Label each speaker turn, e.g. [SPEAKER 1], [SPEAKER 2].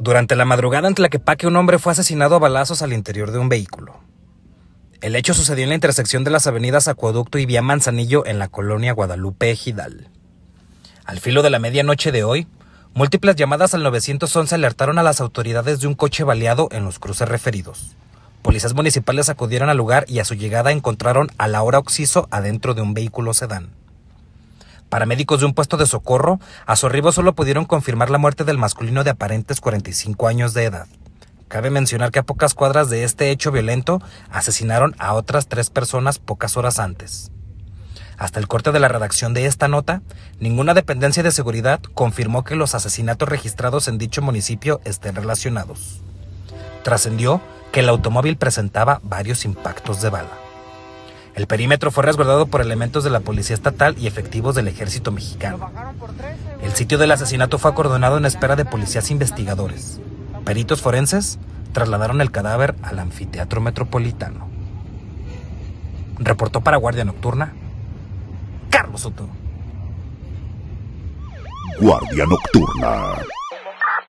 [SPEAKER 1] Durante la madrugada en paque un hombre fue asesinado a balazos al interior de un vehículo. El hecho sucedió en la intersección de las avenidas Acueducto y Vía Manzanillo en la colonia Guadalupe Ejidal. Al filo de la medianoche de hoy, múltiples llamadas al 911 alertaron a las autoridades de un coche baleado en los cruces referidos. Policías municipales acudieron al lugar y a su llegada encontraron a la hora Oxiso adentro de un vehículo sedán médicos de un puesto de socorro a Zorribo solo pudieron confirmar la muerte del masculino de aparentes 45 años de edad. Cabe mencionar que a pocas cuadras de este hecho violento asesinaron a otras tres personas pocas horas antes. Hasta el corte de la redacción de esta nota, ninguna dependencia de seguridad confirmó que los asesinatos registrados en dicho municipio estén relacionados. Trascendió que el automóvil presentaba varios impactos de bala. El perímetro fue resguardado por elementos de la Policía Estatal y efectivos del Ejército Mexicano. Eh, el sitio del asesinato fue acordonado en espera de policías investigadores. Peritos forenses trasladaron el cadáver al anfiteatro metropolitano. Reportó para Guardia Nocturna Carlos Soto. Guardia Nocturna.